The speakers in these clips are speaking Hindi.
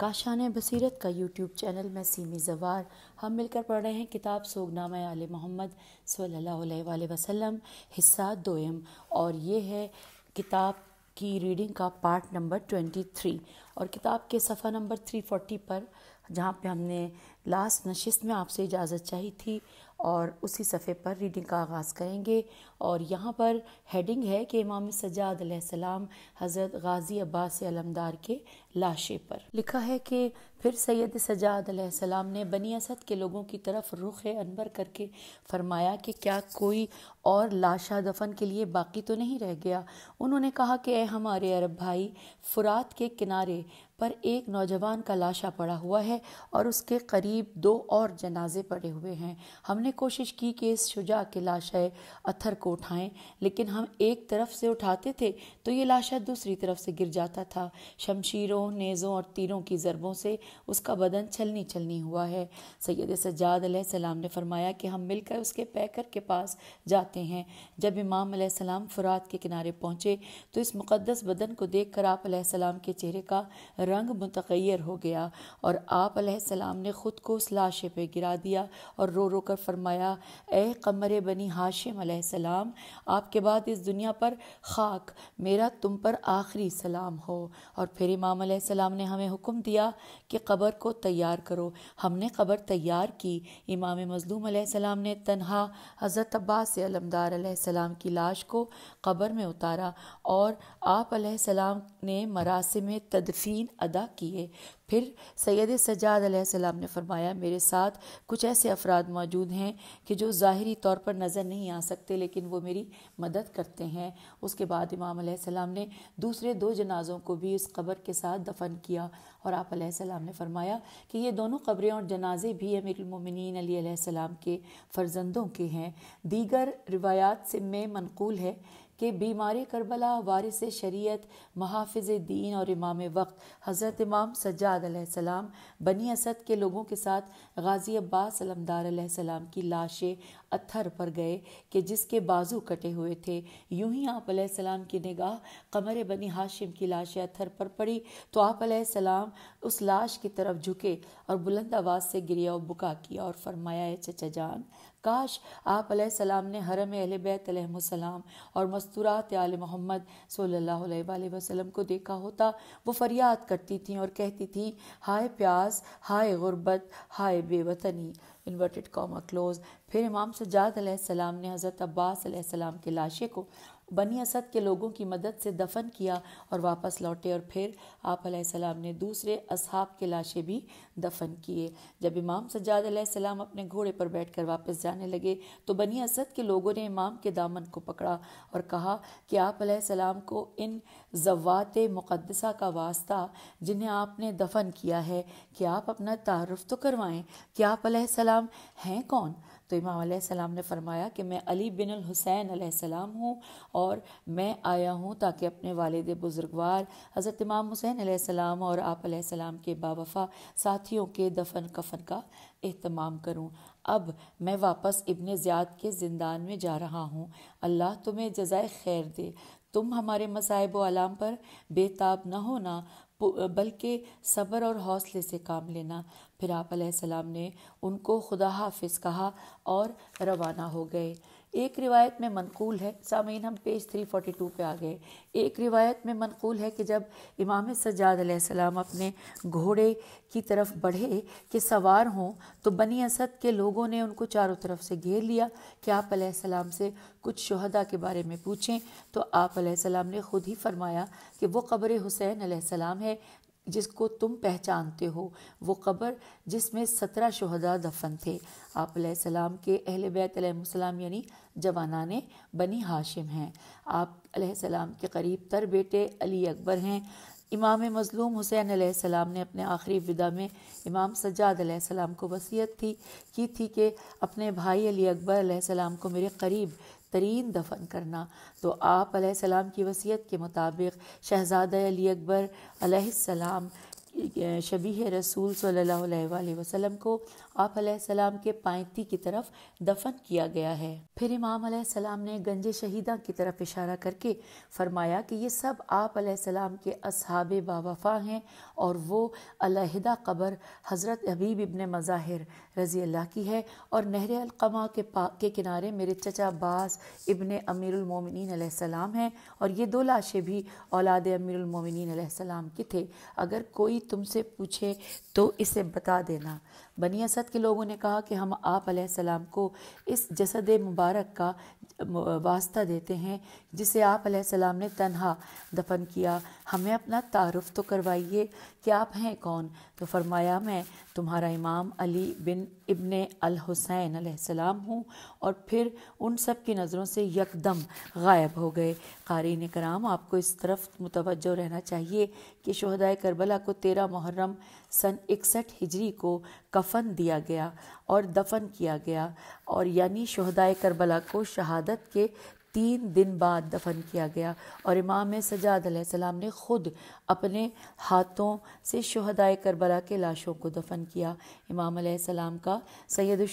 काशान बसीरत का यूट्यूब चैनल में सीमी जवार हम मिलकर पढ़ रहे हैं किताब सोगनामा आल मोहम्मद सल्ला वसलम हिस्सा दोयम और ये है किताब की रीडिंग का पार्ट नंबर ट्वेंटी थ्री और किताब के सफ़ा नंबर थ्री फोर्टी पर जहाँ पे हमने लास्ट नशस्त में आपसे इजाज़त चाहिए थी और उसी सफ़े पर रीडिंग का आगाज़ करेंगे और यहाँ पर हेडिंग है कि इमाम सजाद सलाम हज़रत गाज़ी अब्बास अलमदार के लाशे पर लिखा है कि फिर सैयद सजाद सलाम ने बनी असद के लोगों की तरफ रुख अनवर करके फरमाया कि क्या कोई और लाशा दफन के लिए बाकी तो नहीं रह गया उन्होंने कहा कि ए हमारे अरब भाई फुरात के किनारे पर एक नौजवान का लाशा पड़ा हुआ है और उसके करीब दो और जनाजे पड़े हुए हैं हमने कोशिश की कि इस शुजा के लाशा अथर को उठाएं लेकिन हम एक तरफ से उठाते थे तो ये लाशा दूसरी तरफ से गिर जाता था शमशीरों नेज़ों और तीरों की ज़रबों से उसका बदन छलनी छलनी हुआ है सैद सजाद सलाम ने फरमाया कि हम मिलकर उसके पैकर के पास जाते हैं जब इमाम सलाम फुरात के किनारे पहुँचे तो इस मुक़दस बदन को देख कर आप सलाम के चेहरे का रंग मुतर हो गया और आप सलाम ने ख़ुद को उस लाशे पे गिरा दिया और रो रो कर फरमाया ए कमर बनी हाशिम सलाम आपके बाद इस दुनिया पर खाक मेरा तुम पर आखिरी सलाम हो और फिर इमाम सलाम ने हमें हुक्म दिया कि कबर को तैयार करो हमने कबर तैयार की इमाम मजलूम सलाम ने तनहा हज़रत अब्बास अलमदार सलाम की लाश को कबर में उतारा और आप सलाम ने मरासम तदफीन अदा किए फिर सैद सजाद सलाम ने फरमाया मेरे साथ कुछ ऐसे अफराद मौजूद हैं कि जो ज़ाहरी तौर पर नज़र नहीं आ सकते लेकिन वो मेरी मदद करते हैं उसके बाद इमाम सलाम ने दूसरे दो जनाज़ों को भी इस कब्र के साथ दफन किया और आप सलाम ने फरमाया कि ये दोनों कब्रें और जनाजे भी अमीरमिन अली सलाम के फ़र्जंदों के हैं दीगर रिवायात से में मनकूल है कि बीमारी करबला वारिस शरीयत महाफिज दीन और इमाम वक्त हज़रत इमाम सज्जाद सलाम बनी असद के लोगों के साथ गाज़ी अब्बास अलमदार सलाम की लाशें अत्थर पर गए कि जिसके बाजू कटे हुए थे यूं ही आप सलाम की निगाह कमर बनी हाशिम की लाश अत्थर पर पड़ी तो आप सलाम उस लाश की तरफ झुके और बुलंद आवाज़ से गिरिया और बुका किया और फरमाया चचा जान काश आप सलाम ने हरम सलाम और मस्तूरात आल मोहम्मद सल्लल्लाहु अलैहि वसल्लम को देखा होता वो फरियाद करती थीं और कहती थी हाय प्यास हाय गुरबत हाय बेवतनी इन्वर्टेड कॉमा क्लोज फिर इमाम सजाद सलाम ने हज़रत अब्बास सलाम के लाशे को बनी असद के लोगों की मदद से दफन किया और वापस लौटे और फिर आप सलाम ने दूसरे असहाब के लाशें भी दफन किए जब इमाम सज्जाद सलाम अपने घोड़े पर बैठकर वापस जाने लगे तो बनी असद के लोगों ने इमाम के दामन को पकड़ा और कहा कि आप सलाम को इन जवात मुक़दसा का वास्ता जिन्हें आपने दफन किया है कि आप अपना तारफ़ तो करवाएं कि आप सलाम हैं कौन तो इमाम सलाम ने फरमाया कि मैं अली बिन हुसैन सलाम हूँ और मैं आया हूँ ताकि अपने वालद बुज़ुर्गवार हज़रत इमाम हुसैन सलाम और आप सलाम के बावफा साथियों के दफन कफन का अहतमाम करूँ अब मैं वापस इब्ने ज़्याद के ज़िंदान में जा रहा हूँ अल्लाह तुम्हें जजाय खैर दे तुम हमारे मसाइब आलाम पर बेताब न होना बल्कि सब्र और हौसले से काम लेना फिर आप सलाम ने उनको खुदा हाफिज़ कहा और रवाना हो गए एक रिवायत में मनकूल है सामीन हम पेज 342 पर आ गए एक रिवायत में मनकूल है कि जब इमाम सज्जाद सलाम अपने घोड़े की तरफ बढ़े कि सवार हों तो बनी असद के लोगों ने उनको चारों तरफ से घेर लिया कि आप सलाम से कुछ शहदा के बारे में पूछें तो आप सलाम ने खुद ही फरमाया कि वो कब्र हुसैन सलाम है जिसको तुम पहचानते हो वो कब्र जिसमें सत्रह शहदा दफन थे आप सलाम के अहल बैतम यानी ने बनी हाशिम हैं आप सलाम के करीब तर बेटे अली अकबर हैं इमाम मज़लूम हुसैन सलाम ने अपने आखिरी विदा में इमाम सज्जाद सलाम को वसीयत थी की थी कि अपने भाई अली अकबर सलाम को मेरे करीब तरीन दफन करना तो आप सलाम की वसीयत के मुताबिक शहजादा अली अकबर सलाम शबी रसूल सल्लल्लाहु अलैहि वसल्लम को आप सलाम के पायती की तरफ दफन किया गया है फिर इमाम सलाम ने गंजे शहीदा की तरफ इशारा करके फरमाया कि ये सब आप सलाम के असहाब बाफा हैं और वो अलहदा कबर हज़रत हबीब इबन मज़ाहिर रज़ी अल्लाह की है और नहर अलकमा के पा के किनारे मेरे चचा बास इबन अमीरमिन सलाम हैं और ये दो लाशें भी औलाद अमीरमिन सलाम थे अगर कोई तुमसे पूछे तो इसे बता देना बनी असद के लोगों ने कहा कि हम आप सलाम को इस जसद मुबारक का वास्ता देते हैं जिसे आप सलाम ने तनहा दफन किया हमें अपना तारफ़ तो करवाइए कि आप हैं कौन तो फरमाया मैं तुम्हारा इमाम अली बिन इब्न अल हुसैन सलाम हूँ और फिर उन सब की नज़रों से यकदम गायब हो गए कारीन कराम आपको इस तरफ मुतवजो रहना चाहिए कि शहदाय करबला को तेरह मुहर्रम सन इकसठ हिजरी को कफन दिया गया और दफन किया गया और यानी शहदाय करबला को शहादत के तीन दिन बाद दफन किया गया और इमाम सजाद सलाम ने ख़ुद अपने हाथों से शहदाय करबला के लाशों को दफन किया इमाम सलाम का सैद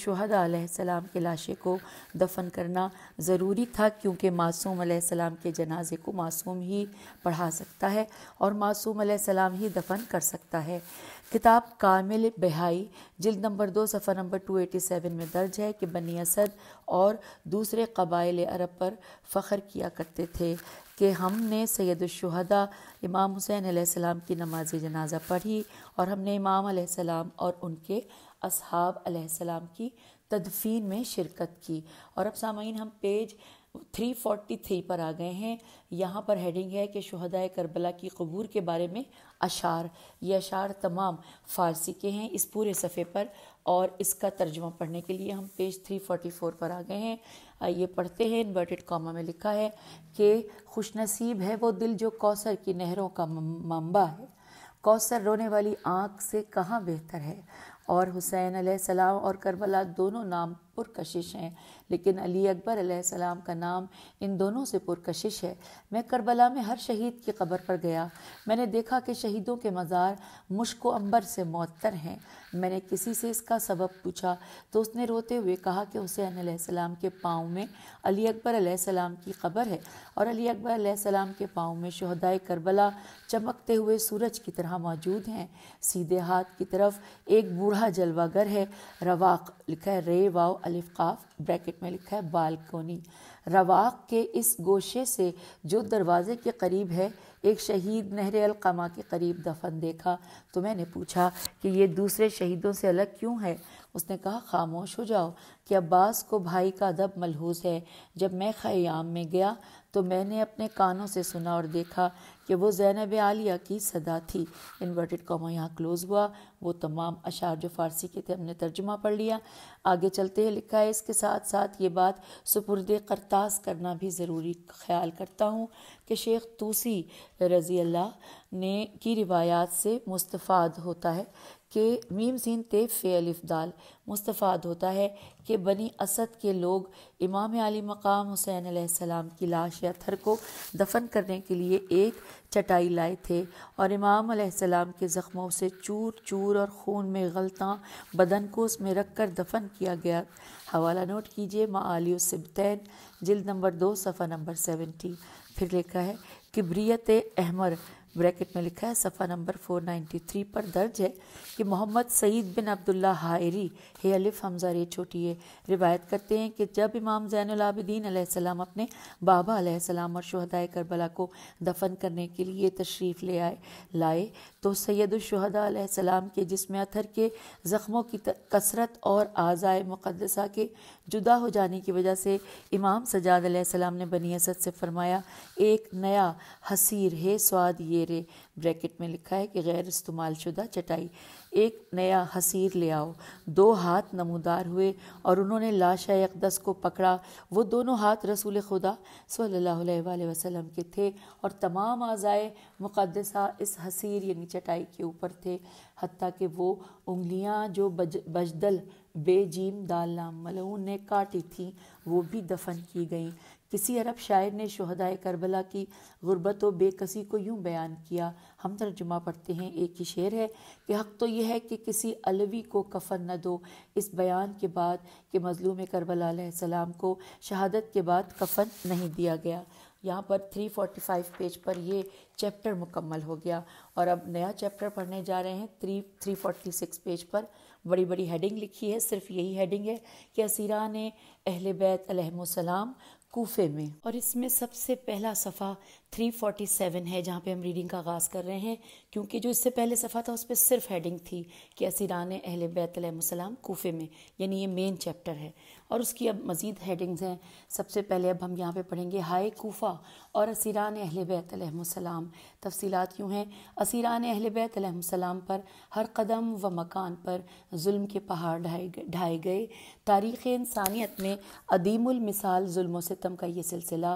सलाम के लाशे को दफन करना ज़रूरी था क्योंकि मासूम सलाम के जनाजे को मासूम ही पढ़ा सकता है और मासूम सलाम ही दफन कर सकता है किताब कामिल बहाई जिल्द नंबर दो सफ़ा नंबर 287 में दर्ज है कि बनी असद और दूसरे कबाइल अरब पर फ़ख्र किया करते थे कि हमने सैदुलशहदा इमाम हुसैन आसमाम की नमाज जनाजा पढ़ी और हमने इमाम और उनके असहाब आसमाम की तदफीन में शिरकत की और अब सामीन हम पेज 343 पर आ गए हैं यहाँ पर हेडिंग है कि शहदाय करबला की कबूर के बारे में अशार ये अशार तमाम फ़ारसी के हैं इस पूरे सफ़े पर और इसका तर्जमा पढ़ने के लिए हम पेज 344 पर आ गए हैं ये पढ़ते हैं इन्वर्टेड कॉमा में लिखा है कि खुश नसीब है वो दिल जो कौसर की नहरों का मामबा है कौसर रोने वाली आँख से कहाँ बेहतर है और हुसैन सलाम और करबला दोनों नाम पुरकशिश हैं लेकिन अली अकबर सलाम का नाम इन दोनों से पुरकशिश है मैं करबला में हर शहीद की कब्र पर गया मैंने देखा कि शहीदों के मज़ार मुश्क अंबर से मअतर हैं मैंने किसी से इसका सबब पूछा तो उसने रोते हुए कहा कि हुसैन सलाम के पाँव में अली अकबर सलाम की कब्र है और अली अकबर सलाम के पाँव में शहदाय करबला चमकते हुए सूरज की तरह मौजूद हैं सीधे हाथ की तरफ एक बूढ़ा जलवागर है रवाक लिखा है रे वाओ अलिफ काफ ब्रैकेट में लिखा है बालकोनी रवाक के इस गोशे से जो दरवाज़े के करीब है एक शहीद नहर अलकमा के करीब दफन देखा तो मैंने पूछा कि ये दूसरे शहीदों से अलग क्यों है उसने कहा खामोश हो जाओ कि अब्बास को भाई का अदब मलहूज़ है जब मैं ख़याम में गया तो मैंने अपने कानों से सुना और देखा कि वो जैनब आलिया की सदा थी इन्वर्टेड कॉमा यहाँ क्लोज़ हुआ वो तमाम अशार जो फ़ारसी के थे हमने तर्जुमा पढ़ लिया आगे चलते लिखा है इसके साथ साथ ये बात सुपुर्द करतास करना भी ज़रूरी ख्याल करता हूँ कि शेख तूसी रज़ी अल्लाह ने की रिवायात से मुस्तफ़ाद होता है कि मीम सीन ते फ़ेल इफ़दाल मुस्तफ़ाद होता है कि बनी असद के लोग इमाम आली मकाम हुसैन आसमाम की लाश या थर को दफन करने के लिए एक चटाई लाए थे और इमाम आसमाम के ज़ख्मों से चूर चूर और खून में गलता बदन को उसमें रख कर दफन किया गया हवाला नोट कीजिए माली सिबतैन जल्द नंबर दो सफ़ा नंबर सेवेंटी फिर लिखा है किबरीत अहमर ब्रैकेट में लिखा है सफ़ा नंबर 493 पर दर्ज है कि मोहम्मद सईद बिन अब्दुल्ला हायरी हे अलिफ हमजा रे छोटी है रिवायत करते हैं कि जब इमाम जैनलाबिदीन सलाम अपने बाबा सलाम और शहदाय करबला को दफन करने के लिए तशरीफ़ ले आए लाए तो सैदुलशहदाम के जिसम अथर के ज़ख्मों की कसरत और आज़ाए मुक़दसा के जुदा हो जाने की वजह से इमाम सजाद ने बनी असद से फ़रमाया एक नया हसीर है स्वाद ये रे ब्रैकेट में लिखा है कि गैर इस्तेमाल शुदा चटाई एक नया हसीर ले आओ दो हाथ नमूदार हुए और उन्होंने लाश अकदस को पकड़ा वो दोनों हाथ रसूल खुदा सल्लल्लाहु अलैहि वसल्लम के थे और तमाम आज़ाए मुक़दसा इस हसीर यानी चटाई के ऊपर थे हती कि वो उंगलियां जो बज बजदल बेजीम दाला मलऊ ने काटी थी वो भी दफन की गई किसी अरब शायर ने शहदाय करबला की गुर्बत व बेकसी को यूँ बयान किया हम तर्जुमा पढ़ते हैं एक ही शेर है कि हक़ तो यह है कि किसी अलवी को कफन न दो इस बयान के बाद कि मजलूम करबला को शहादत के बाद कफन नहीं दिया गया यहाँ पर 345 पेज पर ये चैप्टर मुकम्मल हो गया और अब नया चैप्टर पढ़ने जा रहे हैं थ्री सिक्स पेज पर बड़ी बड़ी हेडिंग लिखी है सिर्फ यही हेडिंग है कि असीरा ने अहल बैत सलाम कूफे में और इसमें सबसे पहला सफ़ा 347 है जहाँ पे हम रीडिंग का आगाज़ कर रहे हैं क्योंकि जो इससे पहले सफ़ा था उस पर सिर्फ हेडिंग थी कि असीरान अहल बैतलम कूफे में यानी ये मेन चैप्टर है और उसकी अब मज़ीद हेडिंग्स हैं सबसे पहले अब हम यहाँ पे पढ़ेंगे हाय कोफ़ा और असीरान अहल बैतम तफसीत यूँ हैं असीरान अहल बैतम पर हर कदम व मकान पर जुल्म के पहाड़ ढाए ढाए गए तारीख़ इंसानियत में अदीमुलमिसाल सितम का ये सिलसिला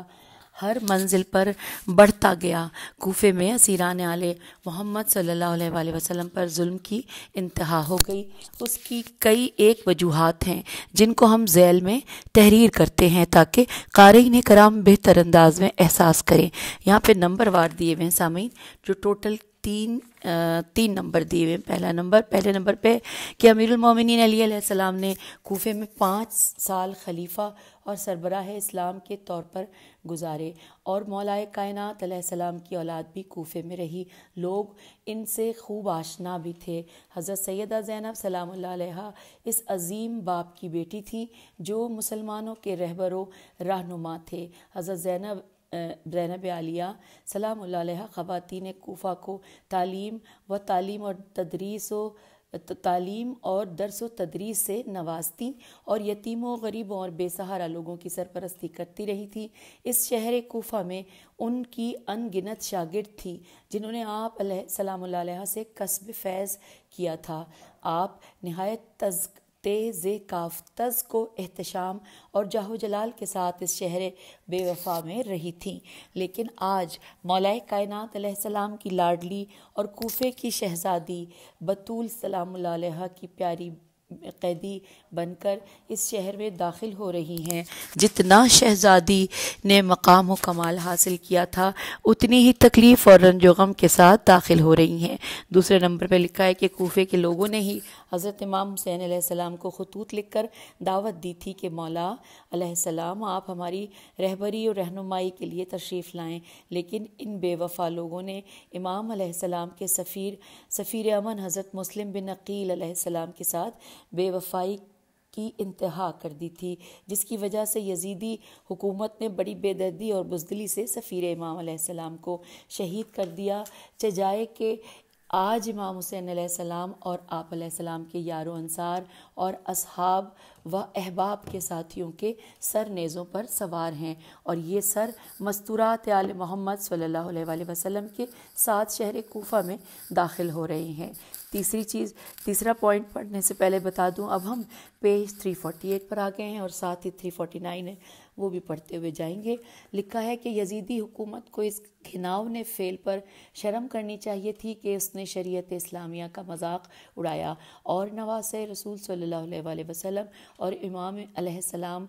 हर मंजिल पर बढ़ता गया कोफे में सीराने आल मोहम्मद सल्लल्लाहु अलैहि वसल्लम पर जुल्म की इंतहा हो गई उसकी कई एक वजूहत हैं जिनको हम जैल में तहरीर करते हैं ताकि कारीन कराम बेहतर अंदाज में एहसास करें यहाँ पे नंबर वार दिए हुए हैं सामीन जो टोटल तीन आ, तीन नंबर दिए हुए पहला नंबर पहले नंबर पे कि अमीरुलमोमिन अली सलाम ने कोफे में पाँच साल खलीफा और सरबराह इस्लाम के तौर पर गुजारे और मौलाए कायनात सलाम की औलाद भी कोफे में रही लोग इनसे खूब आशना भी थे हज़रत सैदा ज़ैनब सलाम इस अजीम बाप की बेटी थी जो मुसलमानों के रहबरों रहनुमा थे हज़रत ज़ैनब जैनब आलिया सलाम ख़वातीन कोफ़ा को तालीम व तालीम और तदरीस व तालीम और दरस व तदरीस से नवाजती और यतीमों गरीबों और बेसहारा लोगों की सरपरस्ती करती रही थी इस शहर कोफा में उनकी अनगिनत शागिर्द थी जिन्होंने आप सलाम से कस्ब फैज़ किया था आप नहायत तज तेज़ तज को एहतशाम और जाहो जलाल के साथ इस शहर बेवफा में रही थी लेकिन आज मौलाए कायनात सलाम की लाडली और कोफ़े की शहज़ादी बतूल सलाम की प्यारी कैदी बनकर इस शहर में दाखिल हो रही हैं जितना शहजादी ने मकाम व कमाल हासिल किया था उतनी ही तकलीफ़ और रंजोगम के साथ दाखिल हो रही हैं दूसरे नंबर पर लिखा है कि कोफे के लोगों ने ही हज़रत इमाम हुसैन आसमाम को खतूत लिखकर दावत दी थी कि मौला सलाम आप हमारी रहबरी और रहनुमाई के लिए तशरीफ़ लाएँ लेकिन इन बेवफा लोगों ने इमाम सलाम के सफ़ीर सफ़ीर अमन हज़रत मुस्लिम बिन अकील के साथ बेवफाई की इंतहा कर दी थी जिसकी वजह से यजीदी हुकूमत ने बड़ी बेदर्दी और बुजदली से सफ़ीर इमाम सलाम को शहीद कर दिया चजाए के आज इमाम हुसैन सलाम और आप सलाम के यारो अनसार और अहाब व अहबाब के साथियों के सर नेज़ों पर सवार हैं और ये सर मस्तूरात आल मोहम्मद सल्ला अलैहि के साथ शहर कोफा में दाखिल हो रहे हैं तीसरी चीज़ तीसरा पॉइंट पढ़ने से पहले बता दूं अब हम पेज 348 पर आ गए हैं और साथ ही 349 है वो भी पढ़ते हुए जाएंगे लिखा है कि यजीदी हुकूमत को इस घिनाव ने फेल पर शर्म करनी चाहिए थी कि उसने शरीयत इस्लामिया का मजाक उड़ाया और नवास रसूल सल्ला वसम और इमाम सलाम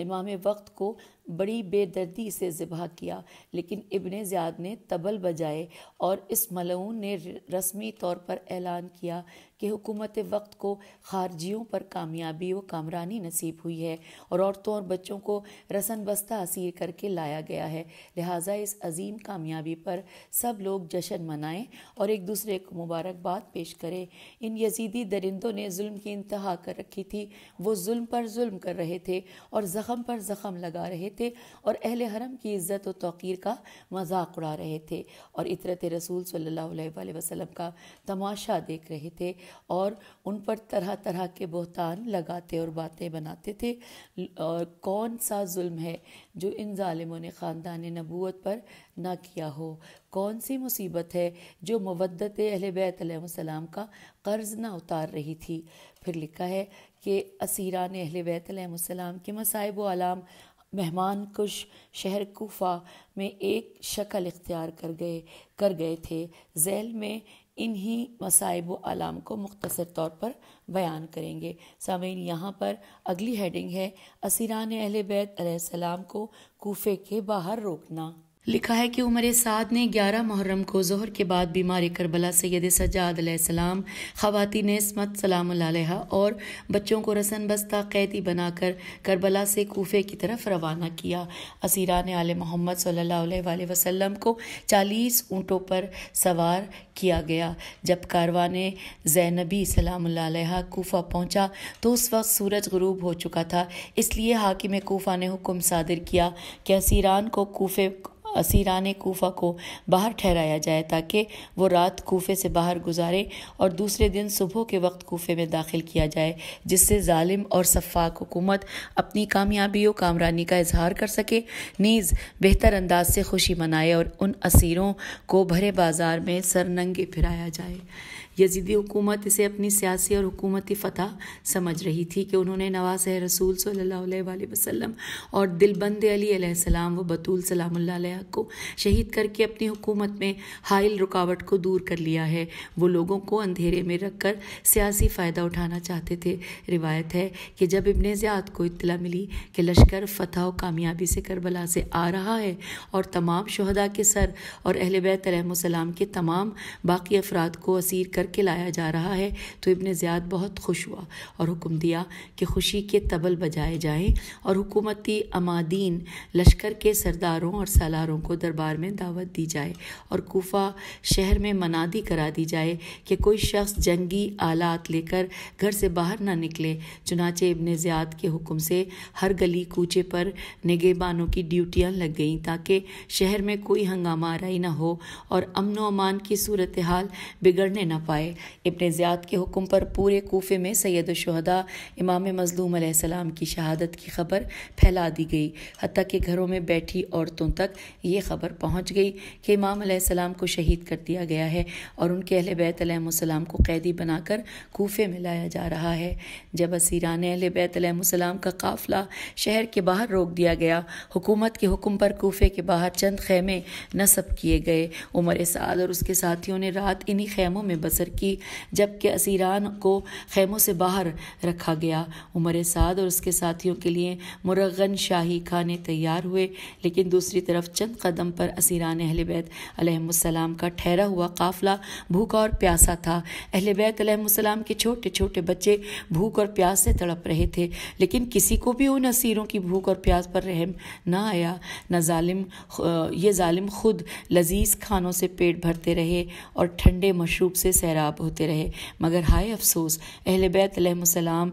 इमाम वक्त को बड़ी बेदर्दी से जबह किया लेकिन इबन ज्याद ने तबल बजाए और इस मलऊन ने रस्मी तौर पर ऐलान किया कि हुकूमत वक्त को खारजियों पर कामयाबी व कामरानी नसीब हुई है और औरतों और बच्चों को रसन बस्ता असीर करके लाया गया है लिहाजा इस अजीम कामयाबी पर सब लोग जश्न मनाएं और एक दूसरे को मुबारकबाद पेश करें इन यजीदी दरिंदों ने जुल्म की इंतहा कर रखी थी वो जुल्म पर जुल्म कर रहे थे और ज़ख़म पर ज़ख़म लगा रहे थे और अहले हरम की इज़्ज़त और तोक़ीर का मजाक उड़ा रहे थे और इतरत रसूल सल्ला वसलम का तमाशा देख रहे थे और उन पर तरह तरह के बहतान लगाते और बातें बनाते थे और कौन सा जुल्म है जो इन ालिमों ने ख़ानदान नबूत पर ना किया हो कौन सी मुसीबत है जो मवदत अहल बैतम का कर्ज़ ना उतार रही थी फिर लिखा है कि ने अहल बैतम के मसाइब आलाम मेहमान कुश शहर कोफा में एक शक्ल इख्तियार कर गए कर गए थे जैल में इन्हीं मसाइब आलाम को मुख्तर तौर पर बयान करेंगे सामीन यहाँ पर अगली हेडिंग है असीरान अहल बैत को कोफे के बाहर रोकना लिखा है कि उमर साद ने 11 मुहर्रम को जहर के बाद बीमार करबला सैद सजाद सलाम ख़वातिन इसमत सलाम और बच्चों को रसन बस्ता कैदी बनाकर करबला से कोफे की तरफ रवाना किया असीरान आल मोहम्मद सल्ला वसम को 40 ऊँटों पर सवार किया गया जब कारवान जैनबी सलाम कोफा पहुँचा तो उस वक्त सूरज गरूब हो चुका था इसलिए हाकिम कोफा ने हुक्म सादिर किया कि असीरान को कोफे असीरान कोफा को बाहर ठहराया जाए ताकि वो रात कोफे से बाहर गुजारे और दूसरे दिन सुबह के वक्त कोफे में दाखिल किया जाए जिससे ालिम और शफाक हुकूमत अपनी कामयाबी व कामरानी का इजहार कर सके नीज़ बेहतर अंदाज से खुशी मनाए और उन असीरों को भरे बाज़ार में सर नंगे फिराया जाए यजीदी हुकूमत इसे अपनी सियासी और हुकूमती फतह समझ रही थी कि उन्होंने नवाज रसूल सल्ला वसलम और दिलबंद अली व बतूल सलाम को शहीद करके अपनी हुकूमत में हाइल रुकावट को दूर कर लिया है वो लोगों को अंधेरे में रखकर सियासी फ़ायदा उठाना चाहते थे रिवायत है कि जब इबन ज़्याद को इतला मिली कि लश्कर फतह और कामयाबी से करबला से आ रहा है और तमाम शहदा के सर और अहल बैतम के तमाम बाकी अफराद को असीर कर करके लाया जा रहा है तो इबन ज्याद बहुत खुश हुआ और हुक्म दिया कि खुशी के तबल बजाए जाएं और हुकूमती अमादीन लश्कर के सरदारों और सालारों को दरबार में दावत दी जाए और कोफा शहर में मनादी करा दी जाए कि कोई शख्स जंगी आलात लेकर घर से बाहर ना निकले चुनाचे इबन ज्याद के हुक्म से हर गली कूचे पर निगेबानों की ड्यूटियाँ लग गईं ताकि शहर में कोई हंगामा रही ना हो और अमन अमान की सूरत हाल बिगड़ने ना पाए आए इबन ज़ियाद के हुक्म पर पूरे कोफ़े में सैद शहदा इमाम मजलूम आसमाम की शहादत की खबर फैला दी गई हती के घरों में बैठी औरतों तक ये खबर पहुँच गई कि इमाम को शहीद कर दिया गया है और उनके अहल बैतम को कैदी बनाकर कोफ़े में लाया जा रहा है जब असीरान अहल बैतम का काफिला शहर के बाहर रोक दिया गया हुकूमत के हुक्म पर कोफ़े के बाहर चंद खेमे नस्ब किए गए उमर साद और उसके साथियों ने रात इन्हीं खेमों में बसर असर की जबकि असीरान को खेमों से बाहर रखा गया उमर साद और उसके साथियों के लिए मुरगन शाही खाने तैयार हुए लेकिन दूसरी तरफ चंद कदम पर असीरान अहल बैत अलहसलाम का ठहरा हुआ काफिला भूखा और प्यासा था अहल बैत अलहसलाम के छोटे छोटे बच्चे भूख और प्यास से तड़प रहे थे लेकिन किसी को भी उन असीरों की भूख और प्यास पर रहम ना आया न ालिम ये ालिम खुद लजीज खानों से पेट भरते रहे और ठंडे मशरूब से सह सैराब होते रहे मगर हाय अफसोस अहल बैत सलाम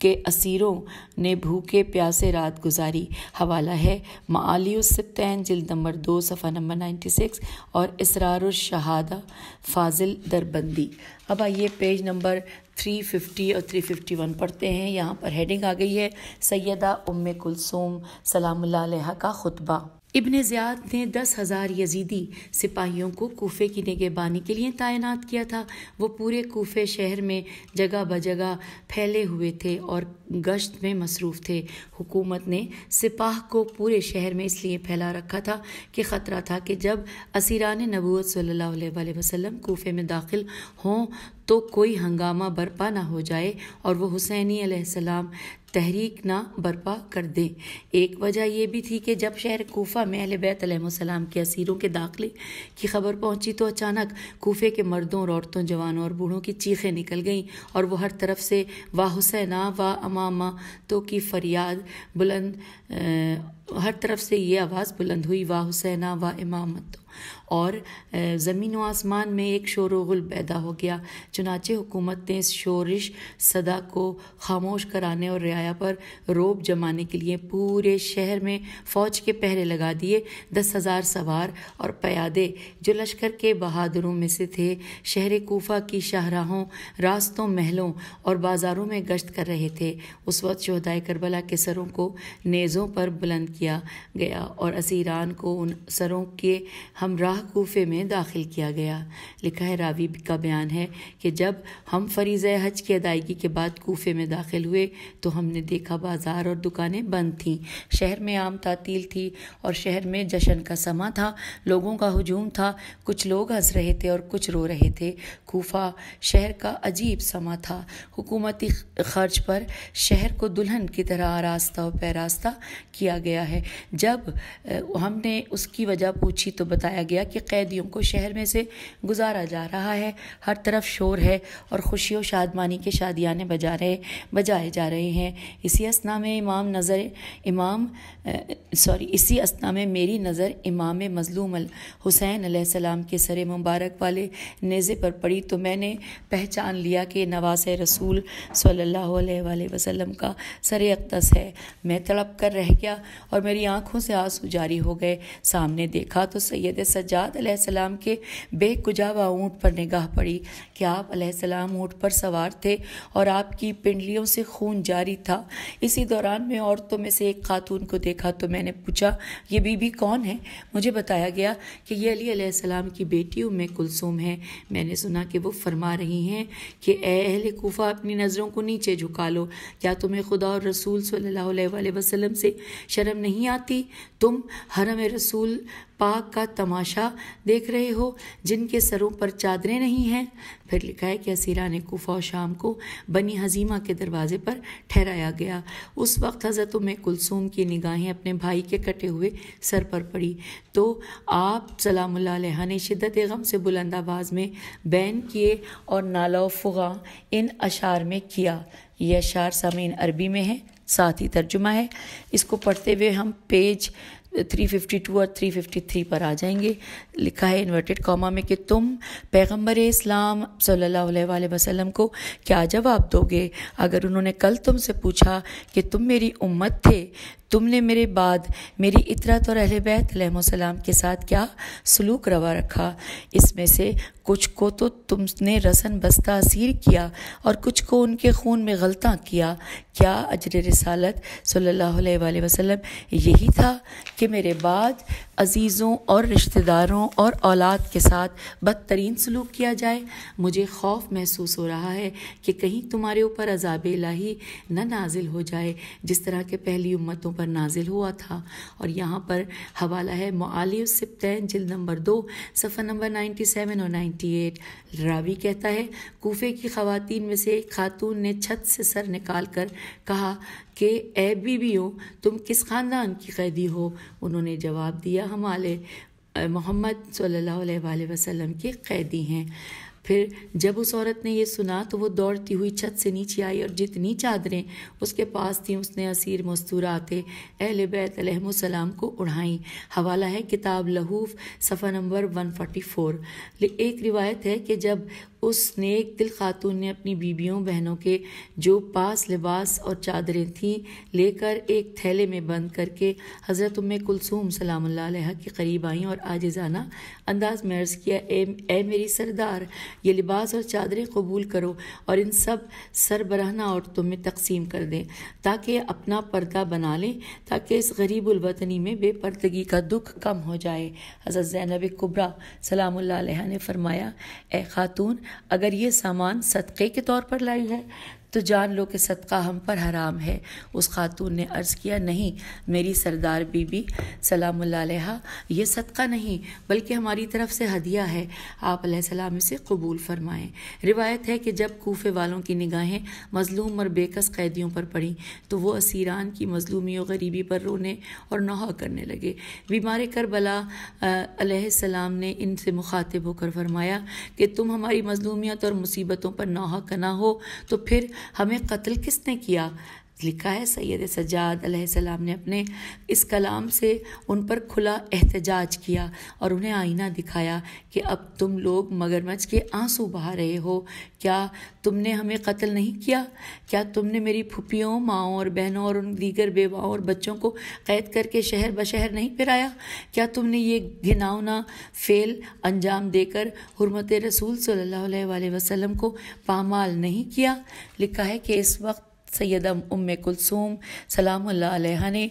के असीरों ने भूखे प्यासे रात गुजारी हवाला है मालियसिप्तैन जिल्द नंबर दो सफ़ा नंबर नाइन्टी सिक्स और इसरार शहादा फाजिल दरबंदी अब आइए पेज नंबर 350 और 351 पढ़ते हैं यहाँ पर हेडिंग आ गई है सैदा उम कुलसूम सलाम का ख़ुतबा इब्न ज़ियाद ने दस हज़ार यजीदी सिपाहियों को कोफे की निगेबानी के लिए तैनात किया था वो पूरे कोफे शहर में जगह ब जगह फैले हुए थे और गश्त में मसरूफ़ थे हुकूमत ने सिपाह को पूरे शहर में इसलिए फैला रखा था कि ख़तरा था कि जब असीरान नबूत सल्ला वसम कोफे में दाखिल हों तो कोई हंगामा बरपा ना हो जाए और वह हुसैनी तहरीक ना बर्पा कर दें एक वजह यह भी थी कि जब शहर कोफा में अहल बैतम के असीरों के दाखिले की खबर पहुंची तो अचानक कोफे के मर्दों और औरतों जवानों और बूढ़ों की चीखें निकल गईं और वह हर तरफ से वाह हुसैना वाह अमामा तो की फरियाद बुलंद आ, हर तरफ से ये आवाज़ बुलंद हुई वाह हुसैना वाह इमामत और ज़मीन व आसमान में एक शोर गुल पैदा हो गया चुनाचे हुकूमत ने इस शोरिश सदा को खामोश कराने और रियाया पर रोब जमाने के लिए पूरे शहर में फ़ौज के पहरे लगा दिए दस हज़ार सवार और प्यादे जो लश्कर के बहादुरों में से थे शहर कोफा की शाहराहों रास्तों महलों और बाज़ारों में गश्त कर रहे थे उस वक्त शहदाय करबला के सरों को नेज़ों पर बुलंद किया गया और असीरान को उन सरों के हमराह कूफे में दाखिल किया गया लिखा है रावी का बयान है कि जब हम फरीज़ हज की अदायगी के बाद कूफे में दाखिल हुए तो हमने देखा बाज़ार और दुकानें बंद थीं शहर में आम तातील थी और शहर में जश्न का समा था लोगों का हजूम था कुछ लोग हंस रहे थे और कुछ रो रहे थे कोफा शहर का अजीब समा था हुकूमती खर्च पर शहर को दुल्हन की तरह आरास्ता और पैरास्ता किया गया है जब हमने उसकी वजह पूछी तो बताया गया कि कैदियों को शहर में से गुजारा जा रहा है हर तरफ शोर है और खुशी और शादमानी के शादियाने बजा रहे बजाए जा रहे हैं इसी असना में इमाम नज़र इमाम सॉरी इसी असना में मेरी नज़र इमाम मज़लूम हुसैन सलाम के सर मुबारक वाले नेज़े पर पड़ी तो मैंने पहचान लिया कि नवास रसूल सल्ला वसलम का सर अकदस है मैं तड़प कर रह गया और मेरी आंखों से आंसू जारी हो गए सामने देखा तो सैद सज सज्जाद सलाम के बेकुजावा ऊँट पर निगाह पड़ी कि आप सलाम ऊँट पर सवार थे और आपकी पिंडलियों से खून जारी था इसी दौरान मैं औरतों में से एक खातून को देखा तो मैंने पूछा ये बीबी कौन है मुझे बताया गया कि ये अली सलाम की बेटी उम्मे कुलसुम है मैंने सुना कि वो फरमा रही हैं कि अहल कोफ़ा अपनी नज़रों को नीचे झुका लो क्या तुम्हें खुदा और रसूल सल्लल्लाहु अलैहि वसल्लम से शर्म नहीं आती तुम हरम रसूल पाक का तमाशा देख रहे हो जिनके सरों पर चादरें नहीं हैं फिर लिखा है कि असीरा ने कोफा और शाम को बनी हजीमा के दरवाजे पर ठहराया गया उस वक्त हज़रत में कुलसूम की निगाहें अपने भाई के कटे हुए सर पर पड़ी तो आप सलाम ने शिद्दत गम से बुलंद आवाज़ में बैन किए और नाला फुगा इन अशार में किया ये अशार सामीन अरबी में है साथ ही तर्जुमा है इसको पढ़ते हुए हम पेज 352 और 353 पर आ जाएंगे लिखा है इन्वर्टेड कॉमा में कि तुम पैगंबर इस्लाम सल्लल्लाहु अलैहि वसल्लम को क्या जवाब दोगे अगर उन्होंने कल तुमसे पूछा कि तुम मेरी उम्मत थे तुमने मेरे बाद मेरी इतरत और अहल बैतम के साथ क्या सलूक रवा रखा इसमें से कुछ को तो तुमने रसन बस्ता असीर किया और कुछ को उनके खून में गलता किया क्या अजर रसालत सल्लल्लाहु अलैहि वसल्लम यही था कि मेरे बाद अज़ीज़ों और रिश्तेदारों और औलाद के साथ बदतरीन सलूक किया जाए मुझे खौफ महसूस हो रहा है कि कहीं तुम्हारे ऊपर अजाब लाही न नाजिल हो जाए जिस तरह के पहली उम्मतों पर पर नाजिल हुआ था और यहाँ पर हवाला है मालिव सिप्तैन जिल नंबर दो सफ़र नंबर नाइन्टी सेवन और नाइन्टी एट रावी कहता है कोफे की खवतिन में से एक खातून ने छत से सर निकाल कर कहा कि ए बीबियों तुम किस ख़ानदान की कैदी हो उन्होंने जवाब दिया हमारे मोहम्मद सल्ला वसम के कैदी हैं फिर जब उस औरत ने यह सुना तो वो दौड़ती हुई छत से नीचे आई और जितनी चादरें उसके पास थीं उसने असीर मस्तूराते अहल बैत सलाम को उड़ाई हवाला है किताब लहूफ सफ़ा नंबर 144 एक रिवायत है कि जब उस नेक दिल खातून ने अपनी बीबियों बहनों के जो पास लिबास और चादरें थीं लेकर एक थैले में बंद करके हज़रत उम कुलसूम सलाम के करीब आई और आज जाना अंदाज मर्ज किया ए, ए मेरी सरदार ये लिबास और चादरें कबूल करो और इन सब सरबराहना औरतों में तकसीम कर दें ताकि अपना पर्दा बना लें ताकि इस गरीब उलवतनी में बेपर्दगी का दुख कम हो जाए हज़रत जैनब कुबरा सलाम ने फरमाया ए ख़ातून अगर ये सामान सदक़े के तौर पर लाई है तो जान लो कि सदका हम पर हराम है उस खातून ने अर्ज़ किया नहीं मेरी सरदार बीबी सलाम यह सदका नहीं बल्कि हमारी तरफ से हदिया है आप सलाम इसे कबूल फरमाएं रिवायत है कि जब कोफे वालों की निगाहें मजलूम और बेकस कैदियों पर पड़ी तो वह असीरान की मजलूमी और गरीबी पर रोने और नहा करने लगे बीमार कर सलाम ने इनसे मुखातिब होकर फरमाया कि तुम हमारी मजलूमियत और मुसीबतों पर नहा कना हो तो फिर हमें कत्ल किसने किया लिखा है सैयद सजाद सलाम ने अपने इस कलाम से उन पर खुला एहतजाज किया और उन्हें आईना दिखाया कि अब तुम लोग मगरमच्छ के आंसू बहा रहे हो क्या तुमने हमें कत्ल नहीं किया क्या तुमने मेरी फुपियों माओं और बहनों और उन दीगर बेवाओं और बच्चों को कैद करके शहर बशहर नहीं फिराया क्या तुमने ये घिनावना फेल अंजाम देकर हरमत रसूल सल्ला वसलम को पामाल नहीं किया लिखा है कि इस वक्त सैदम उम कुलसूम सलाम ने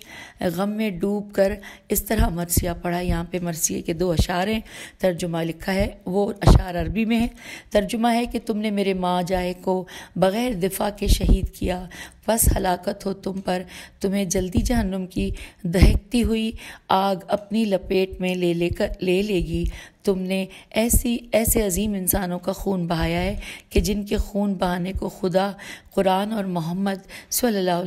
गम में डूब कर इस तरह मरसिया पढ़ा यहाँ पे मरसिए के दो अशार हैं तर्जुमा लिखा है वो अशार अरबी में है तर्जुमा है कि तुमने मेरे माँ जाए को बग़ैर दिफा के शहीद किया बस हलाकत हो तुम पर तुम्हें जल्दी जहनुम की दहकती हुई आग अपनी लपेट में ले लेकर ले लेगी तुमने ऐसी ऐसे अजीम इंसानों का खून बहाया है कि जिनके खून बहाने को खुदा कुरान और मोहम्मद सल्ला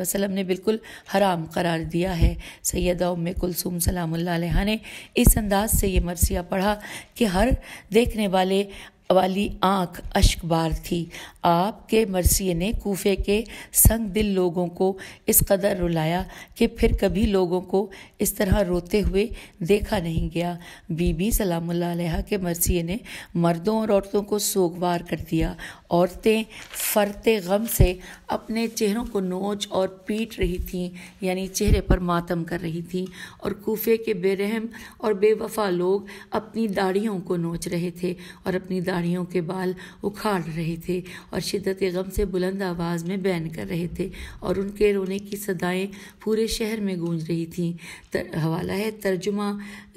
वसलम ने बिल्कुल हराम करार दिया है सैदा उम कुलसूम सलाम ने इस अंदाज से ये मरसिया पढ़ा कि हर देखने वाले वाली आंख अश्कबार थी आपके मरसिए ने कोफे के संग दिल लोगों को इस कदर रुलाया कि फिर कभी लोगों को इस तरह रोते हुए देखा नहीं गया बीबी सलामुल्लाह के मरसिए ने मर्दों और औरतों को सोगवार कर दिया औरतें फरते गम से अपने चेहरों को नोच और पीट रही थीं यानी चेहरे पर मातम कर रही थीं और कोफे के बेरहम और बेवफा लोग अपनी दाढ़ियों को नोच रहे थे और अपनी दाढ़ी साड़ियों के बाल उखाड़ रहे थे और शिद्दत गम से बुलंद आवाज़ में बैन कर रहे थे और उनके रोने की सदाएं पूरे शहर में गूंज रही थीं हवाला है तर्जुमा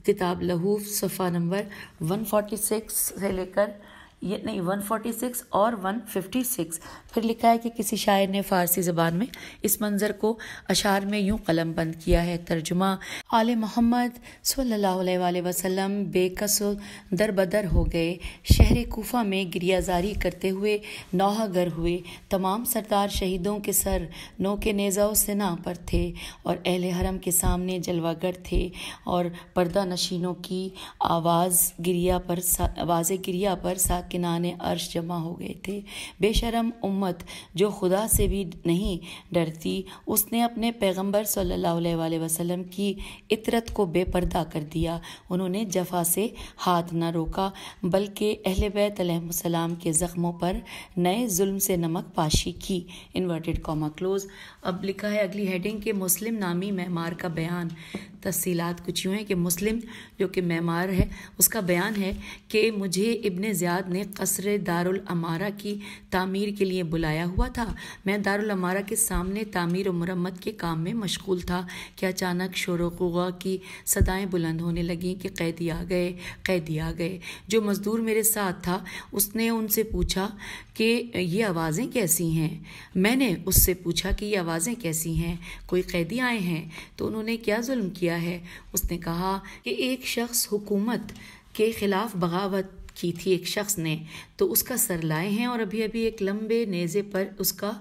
किताब लहूफ सफ़ा नंबर 146 से लेकर ये नहीं 146 और 156 फिर लिखा है कि किसी शायर ने फ़ारसी ज़बान में इस मंज़र को अशार में यूं कलम बंद किया है तर्जुमा आल मोहम्मद सल्ला वसम बेकस दर बदर हो गए शहर कोफा में गिरियाजारी करते हुए नौहागर हुए तमाम सरदार शहीदों के सर नो के नेज़ा सेना पर थे और अहल हरम के सामने जलवागर थे और पर्दा नशीनों की आवाज़ गिरिया पर आवाज़ गिरिया पर साथ किनाने अर्श जमा हो गए थे बेशरम उम्मत जो खुदा से भी नहीं डरती उसने अपने पैगंबर सल्लल्लाहु अलैहि वसल्लम की इतरत को बेपर्दा कर दिया उन्होंने जफा से हाथ न रोका बल्कि अहल बैतम के ज़ख्मों पर नए जुल्म से नमक पाशी की इन्वर्टेड कॉमा क्लोज अब लिखा है अगली हेडिंग के मुस्लिम नामी मैमार का बयान तफसीलात कुछ यूँ हैं कि मुस्लिम जो कि मैमार है उसका बयान है कि मुझे इबन ज़्याद ने कसर दारुल अमारा की तामीर के लिए बुलाया हुआ था मैं दारुल अमारा के सामने तामीर और मरम्मत के काम में मशगूल था कि अचानक शोर गुआ की सदाएं बुलंद होने लगें कि कैदी आ गए कैदी आ गए जो मज़दूर मेरे साथ था उसने उनसे पूछा कि ये आवाज़ें कैसी हैं मैंने उससे पूछा कि ये आवाज़ें कैसी हैं कोई कैदी आए हैं तो उन्होंने क्या जुल्म किया है उसने कहा कि एक शख्स हुकूमत के ख़िलाफ़ बगावत की थी एक शख्स ने तो उसका सर लाए हैं और अभी अभी एक लंबे नेज़े पर उसका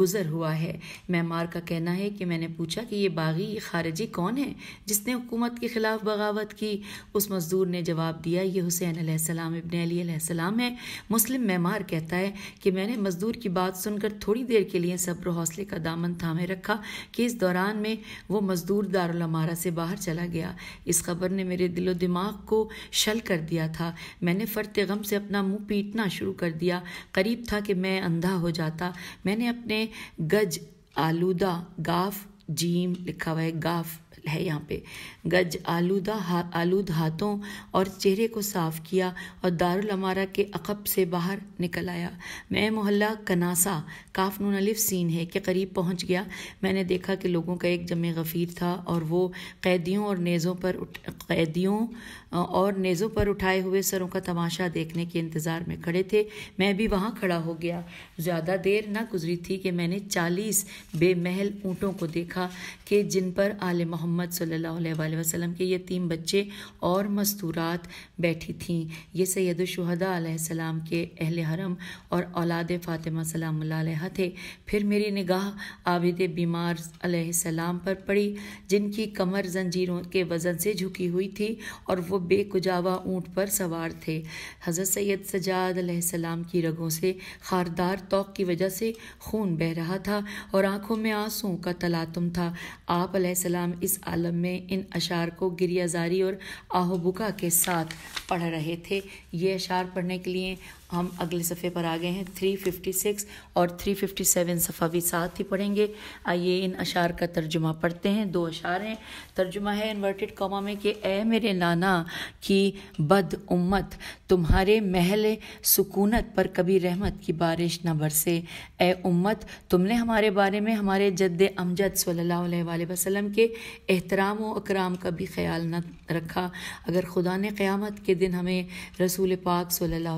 गुज़र हुआ है मैमार का कहना है कि मैंने पूछा कि ये बागी ये खारजी कौन है जिसने हुकूमत के ख़िलाफ़ बगावत की उस मज़दूर ने जवाब दिया ये हुसैन आसमाम इबन अलीसम है मुस्लिम मैमार कहता है कि मैंने मज़दूर की बात सुनकर थोड़ी देर के लिए सब्र हौसले का दामन थामे रखा कि इस दौरान में वो मज़दूर दारमारा से बाहर चला गया इस खबर ने मेरे दिलो दिमाग को शल कर दिया था मैंने फट बढ़ते गम से अपना मुंह पीटना शुरू कर दिया करीब था कि मैं अंधा हो जाता मैंने अपने गज आलूदा गाफ जीम लिखा हुआ है गाफ है यहाँ पे गज आलूदा हा, आलूद हाथों और चेहरे को साफ किया और दारुल अमारा के अकब से बाहर निकल आया मैं मोहल्ला कनासा काफ नून अलिफ सीन है के करीब पहुँच गया मैंने देखा कि लोगों का एक जमे गफ़ीर था और वो कैदियों और नेज़ों पर उठ कैदियों और नेज़ों पर उठाए हुए सरों का तमाशा देखने के इंतज़ार में खड़े थे मैं भी वहाँ खड़ा हो गया ज़्यादा देर ना गुजरी थी कि मैंने चालीस बेमहल ऊँटों को देखा कि जिन पर आल मोहम्मद मोहम्मद सल्लल्लाहु अलैहि वसल्लम के यतीम बच्चे और मस्तूरात बैठी थीं ये सैदुलशहदाम के अहल हरम और औलाद फ़ातिमा सलाम थे फिर मेरी निगाह आबिद बीमार सलाम पर पड़ी जिनकी कमर जंजीरों के वज़न से झुकी हुई थी और वो बेकुजावा ऊँट पर सवार थे हज़रत सैद सजाद सलाम की रगों से खारदार तोक की वजह से खून बह रहा था और आंखों में आंसू का तलातुम था आप सलाम इस आलम में इन अशार को गिरियाजारी और आहोबुका के साथ पढ़ रहे थे ये अशार पढ़ने के लिए हम अगले सफ़े पर आ गए हैं 356 और 357 सफ़ा भी साथ ही पढ़ेंगे आइए इन अशार का तर्जुमा पढ़ते हैं दो अशार हैं तर्जुमा है इन्वर्टेड कॉमा में कि ए मेरे नाना की बद उम्मत तुम्हारे महल सुकूनत पर कभी रहमत की बारिश न बरसे ए उम्मत तुमने हमारे बारे में हमारे जद्द अमजद सल्ला वसलम के एहतराम व अकराम का भी ख्याल न रखा अगर खुदा ने क़्यामत के दिन हमें रसूल पाक सल्ला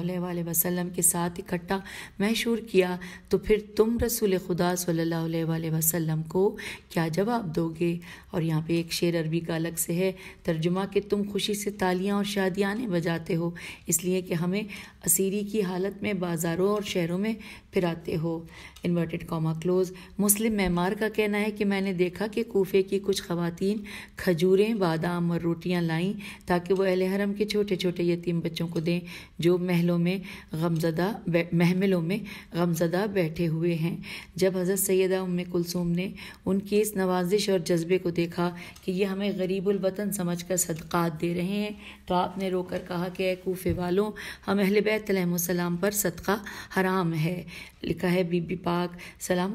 वसलम वसल्लम के साथ इकट्ठा महशूर किया तो फिर तुम रसूल खुदा सल्ला वसल्लम को क्या जवाब दोगे और यहाँ पे एक शेर अरबी का अलग से है तर्जुमा कि तुम खुशी से तालियाँ और शादियाने बजाते हो इसलिए कि हमें असीरी की हालत में बाज़ारों और शहरों में फिराते हो इन्वर्टेड कॉमा क्लोज मुस्लिम मैमार का कहना है कि मैंने देखा कि कोफे की कुछ खवतिन खजूरें बादाम और रोटियां लाईं ताकि वो अहल हरम के छोटे छोटे यतीम बच्चों को दें जो महलों में गमजदा महमलों में गमजदा बैठे हुए हैं जब हज़रत सैदा उम कुलसूम ने उनकी इस नवाजिश और जज्बे को देखा कि यह हमें गरीबुलवतन समझ कर सदक़ात दे रहे हैं तो आपने रोकर कहा कि ए कोफे वालों हम अहल हज़रतम पर सदका हराम है लिखा है बीबी पाक सलाम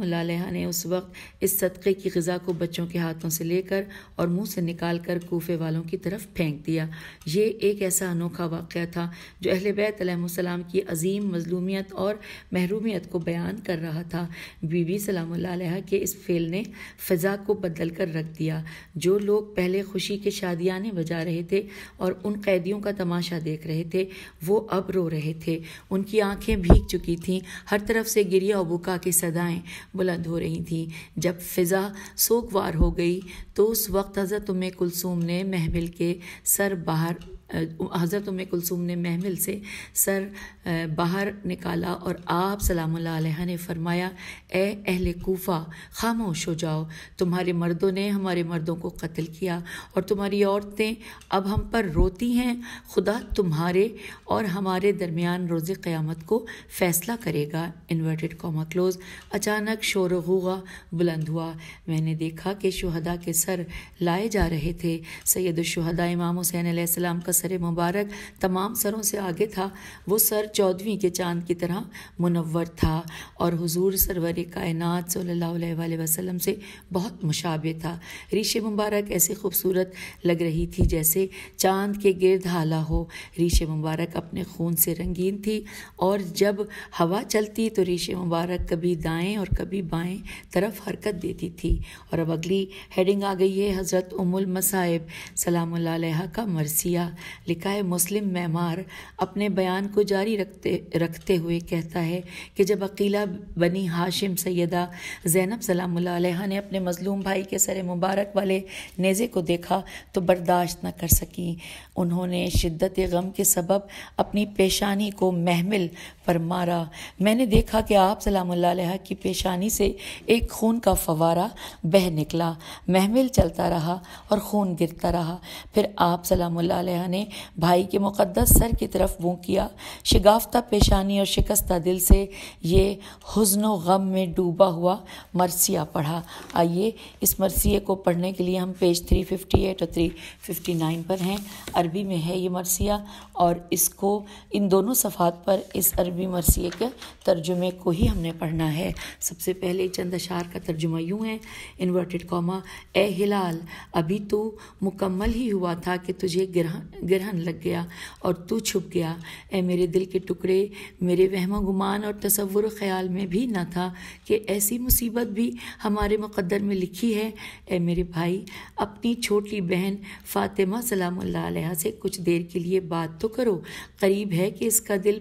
ने उस वक्त इस सदक़े की गज़ा को बच्चों के हाथों से लेकर और मुंह से निकाल कर कोफे वालों की तरफ फेंक दिया ये एक ऐसा अनोखा वाक़ था जो अहल बैतम की अजीम मजलूमियत और महरूमियत को बयान कर रहा था बीबी सलाम के इस फेल ने फ़ा को बदल कर रख दिया जो लोग पहले खुशी के शादियाने बजा रहे थे और उन कैदियों का तमाशा देख रहे थे वो अब रो रहे रहे थे उनकी आंखें भीग चुकी थीं हर तरफ से गिरिया और बुका की सदाएं बुलंद हो रही थीं जब फिज़ा सोगवार हो गई तो उस वक्त हज़रत उम्मे कुलसूम ने महबिल के सर बाहर हज़रत उम कुलसूम ने महमिल से सर बाहर निकाला और आप सलाम ने फरमाया ए अहल कोफ़ा खामोश हो जाओ तुम्हारे मर्दों ने हमारे मर्दों को कत्ल किया और तुम्हारी औरतें अब हम पर रोती हैं खुदा तुम्हारे और हमारे दरमियान रोज़ क़्यामत को फ़ैसला करेगा इन्वर्टेड कॉमा क्लोज अचानक शोर हुआ बुलंद हुआ मैंने देखा कि शहदा के सर लाए जा रहे थे सैदुलशहदा इमाम हुसैन का सर मुबारक तमाम सरों से आगे था वो सर चौदहवीं के चांद की तरह मुनवर था और हज़ूर सरवर कायनात सल्लल्लाहु अलैहि वसल्लम से बहुत मुशाबे था रीश मुबारक ऐसी खूबसूरत लग रही थी जैसे चांद के गिरद हाला हो रीश मुबारक अपने खून से रंगीन थी और जब हवा चलती तो रीश मुबारक कभी दाएँ और कभी बाएँ तरफ हरकत देती थी और अब अगली हेडिंग आ गई है हज़रत उमुल मसाहिब सलाम का मरसिया लिखा है मुस्लिम मैमार अपने बयान को जारी रखते रखते हुए कहता है कि जब अकीला बनी हाशिम सैदा जैनब सलाम ने अपने मज़लूम भाई के सर मुबारक वाले नेज़े को देखा तो बर्दाश्त न कर सकी उन्होंने शिद्दत गम के सबब अपनी पेशानी को महमिल पर मारा मैंने देखा कि आप सलाम की पेशानी से एक खून का फवारा बह निकला महमिल चलता रहा और खून गिरता रहा फिर आप सलाम ने ने भाई के मुकदस सर की तरफ वो किया शिगाफ्ता पेशानी और शिकस्ता दिल से ये हजन गम में डूबा हुआ मरसिया पढ़ा आइए इस मरसिए को पढ़ने के लिए हम पेज 358 और 359 पर हैं अरबी में है ये मरसिया और इसको इन दोनों सफ़ात पर इस अरबी मरसिए के तर्जुमे को ही हमने पढ़ना है सबसे पहले चंद अशार का तर्जुमा यूँ है इन्वर्टेड कॉमा ए हिलाल अभी तो मुकम्मल ही हुआ था कि तुझे ग्रहण ग्रहण लग गया और तू छुप गया ए मेरे दिल के टुकड़े मेरे वहम गुमान और तस्वुर ख्याल में भी ना था कि ऐसी मुसीबत भी हमारे मुकद्दर में लिखी है ए मेरे भाई अपनी छोटी बहन फातिमा सलाम से कुछ देर के लिए बात तो करो करीब है कि इसका दिल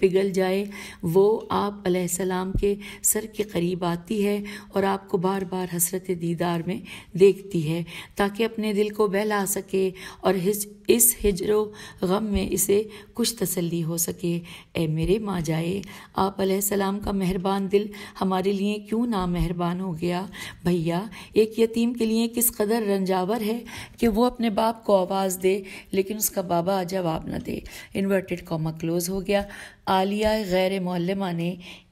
पिघल जाए वो आप सलाम के सर के करीब आती है और आपको बार बार हसरत दीदार में देखती है ताकि अपने दिल को बहला सके और हिज इस हिजरो गम में इसे कुछ तसल्ली हो सके ए मेरे माँ जाए आप सलाम का मेहरबान दिल हमारे लिए क्यों ना मेहरबान हो गया भैया एक यतीम के लिए किस कदर रंजावर है कि वो अपने बाप को आवाज़ दे लेकिन उसका बाबा जवाब ना दे इन्वर्टेड कॉमा क्लोज़ हो गया आलिया गैर मौलमा ने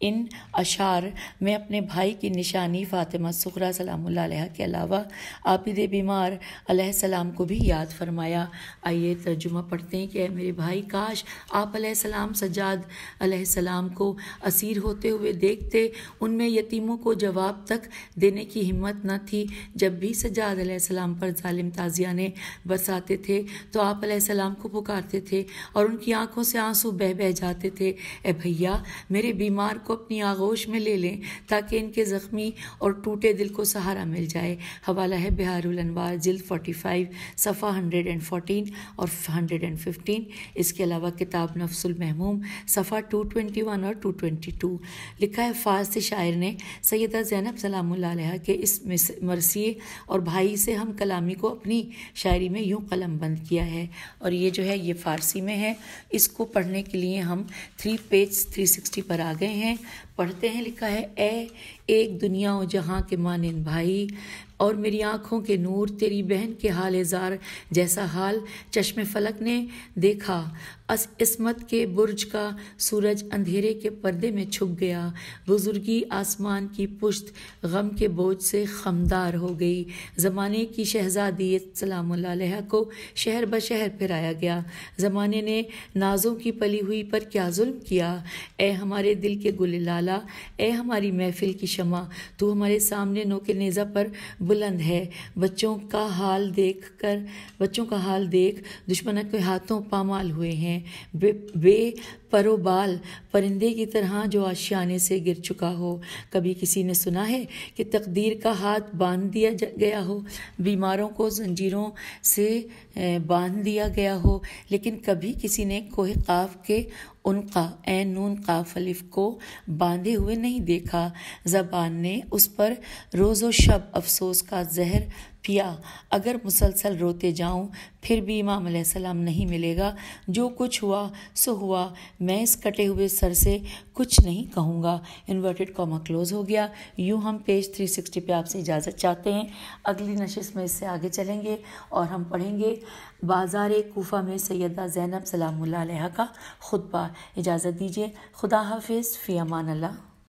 इन अशार में अपने भाई की निशानी फ़ातिमा सुखरा सलाम के अलावा आपद बीमार सलाम को भी याद फरमाया आइए तर्जुमा पढ़ते हैं कि मेरे भाई काश आप सलाम सजाद सलाम को असीर होते हुए देखते उनमें यतीमों को जवाब तक देने की हिम्मत न थी जब भी सजाद सलाम पर ालिम ताजिया ने बरसाते थे तो आप सलाम को पुकारते थे और उनकी आँखों से आंसू बह बह जाते थे थे ए भैया मेरे बीमार को अपनी आगोश में ले लें ताकि इनके ज़ख्मी और टूटे दिल को सहारा मिल जाए हवाला है बिहारुल अनवार जिल्द 45 सफ़ा 114 और 115 इसके अलावा किताब नफसुल महमूम सफ़ा 221 और 222 लिखा है फारसी शायर ने सैदा जैनब सलाम के इस मरसी और भाई से हम कलामी को अपनी शायरी में यूँ कलम बंद किया है और ये जो है ये फ़ारसी में है इसको पढ़ने के लिए हम थ्री पेज थ्री सिक्सटी पर आ गए हैं पढ़ते हैं लिखा है ए एक दुनिया व जहाँ के मानन भाई और मेरी आँखों के नूर तेरी बहन के हाल जार जैसा हाल चश्मे फलक ने देखा अस इसमत के बुर्ज का सूरज अंधेरे के पर्दे में छुप गया बुजुर्गी आसमान की पुश्त गम के बोझ से खमदार हो गई ज़माने की शहजादी सलाम को शहर ब शहर फिराया गया ज़माने ने नाजों की पली हुई पर क्या जुल्म किया ए हमारे दिल के गुल लाल ताला ए हमारी महफिल की शमा तू हमारे सामने नो के नेज़ा पर बुलंद है बच्चों का हाल देख कर बच्चों का हाल देख दुश्मन के हाथों पामाल हुए हैं बे, बे परोबाल परिंदे की तरह जो आशियाने से गिर चुका हो कभी किसी ने सुना है कि तकदीर का हाथ बांध दिया गया हो बीमारों को जंजीरों से बांध दिया गया हो लेकिन कभी किसी ने कोहे काफ के उनका ए नून काफलिफ को बांधे हुए नहीं देखा जबान ने उस पर रोज़ो शब अफसोस का जहर किया अगर मुसलसल रोते जाऊं फिर भी इमाम सलाम नहीं मिलेगा जो कुछ हुआ सो हुआ मैं इस कटे हुए सर से कुछ नहीं कहूँगा इन्वर्टेड कॉमा क्लोज हो गया यूँ हम पेज 360 पे आपसे इजाज़त चाहते हैं अगली नशिश में इससे आगे चलेंगे और हम पढ़ेंगे बाजार कोफा में सैदा जैनब सलाम का खुतबा इजाज़त दीजिए खुदा हाफिज़ फ़ी अमान अल्लाह